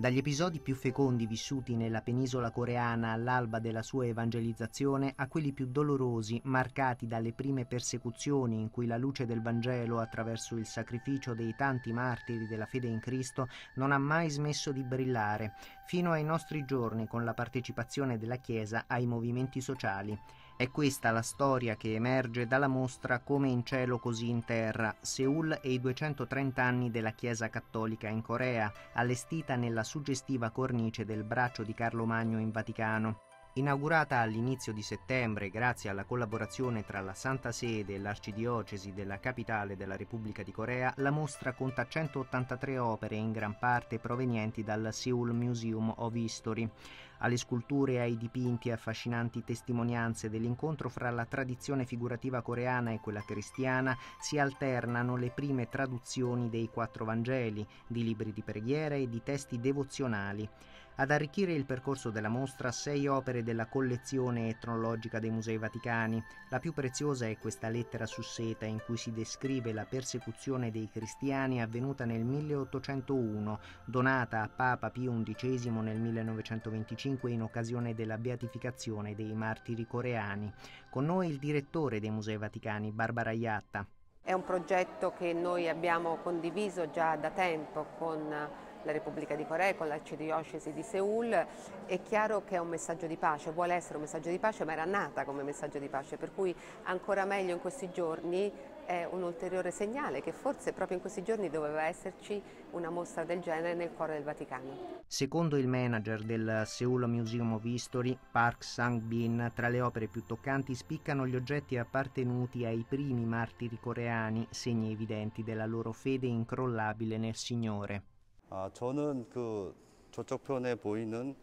Dagli episodi più fecondi vissuti nella penisola coreana all'alba della sua evangelizzazione a quelli più dolorosi, marcati dalle prime persecuzioni in cui la luce del Vangelo, attraverso il sacrificio dei tanti martiri della fede in Cristo, non ha mai smesso di brillare, fino ai nostri giorni con la partecipazione della Chiesa ai movimenti sociali. È questa la storia che emerge dalla mostra Come in cielo così in terra, Seul e i 230 anni della Chiesa Cattolica in Corea, allestita nella suggestiva cornice del braccio di Carlo Magno in Vaticano. Inaugurata all'inizio di settembre grazie alla collaborazione tra la Santa Sede e l'Arcidiocesi della capitale della Repubblica di Corea, la mostra conta 183 opere in gran parte provenienti dal Seoul Museum of History alle sculture e ai dipinti affascinanti testimonianze dell'incontro fra la tradizione figurativa coreana e quella cristiana si alternano le prime traduzioni dei quattro Vangeli, di libri di preghiera e di testi devozionali. Ad arricchire il percorso della mostra sei opere della collezione etnologica dei Musei Vaticani. La più preziosa è questa lettera su seta in cui si descrive la persecuzione dei cristiani avvenuta nel 1801, donata a Papa Pio XI nel 1925 2005 in occasione della beatificazione dei martiri coreani. Con noi il direttore dei Musei Vaticani, Barbara Iatta. È un progetto che noi abbiamo condiviso già da tempo con la Repubblica di Corea con l'arcidiocesi di Seul, è chiaro che è un messaggio di pace, vuole essere un messaggio di pace, ma era nata come messaggio di pace, per cui ancora meglio in questi giorni è un ulteriore segnale che forse proprio in questi giorni doveva esserci una mostra del genere nel cuore del Vaticano. Secondo il manager del Seoul Museum of History, Park Sang-bin, tra le opere più toccanti spiccano gli oggetti appartenuti ai primi martiri coreani, segni evidenti della loro fede incrollabile nel Signore. 아, 저는 그 저쪽 편에 보이는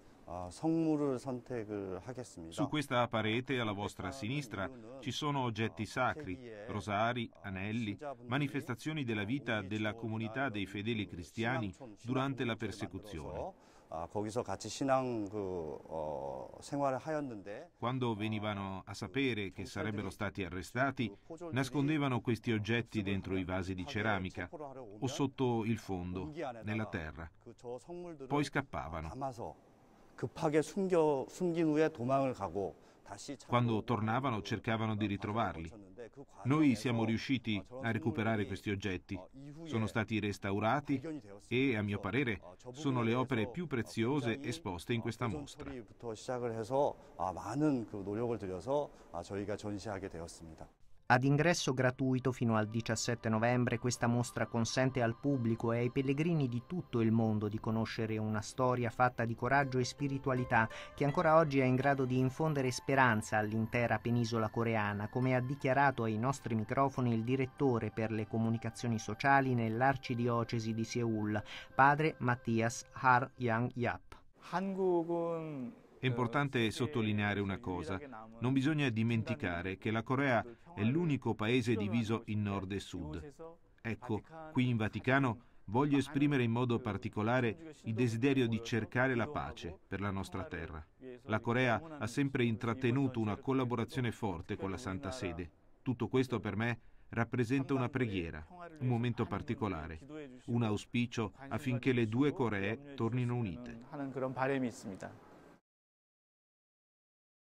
Su questa parete alla vostra sinistra ci sono oggetti sacri, rosari, anelli, manifestazioni della vita della comunità dei fedeli cristiani durante la persecuzione. Quando venivano a sapere che sarebbero stati arrestati, nascondevano questi oggetti dentro i vasi di ceramica o sotto il fondo, nella terra. Poi scappavano. Quando tornavano cercavano di ritrovarli. Noi siamo riusciti a recuperare questi oggetti, sono stati restaurati e, a mio parere, sono le opere più preziose esposte in questa mostra. Ad ingresso gratuito fino al 17 novembre questa mostra consente al pubblico e ai pellegrini di tutto il mondo di conoscere una storia fatta di coraggio e spiritualità che ancora oggi è in grado di infondere speranza all'intera penisola coreana, come ha dichiarato ai nostri microfoni il direttore per le comunicazioni sociali nell'arcidiocesi di Seoul, padre Mattias Har Young Yap. 한국은 è importante sottolineare una cosa. Non bisogna dimenticare che la Corea è l'unico paese diviso in nord e sud. Ecco, qui in Vaticano voglio esprimere in modo particolare il desiderio di cercare la pace per la nostra terra. La Corea ha sempre intrattenuto una collaborazione forte con la Santa Sede. Tutto questo per me rappresenta una preghiera, un momento particolare, un auspicio affinché le due Coree tornino unite.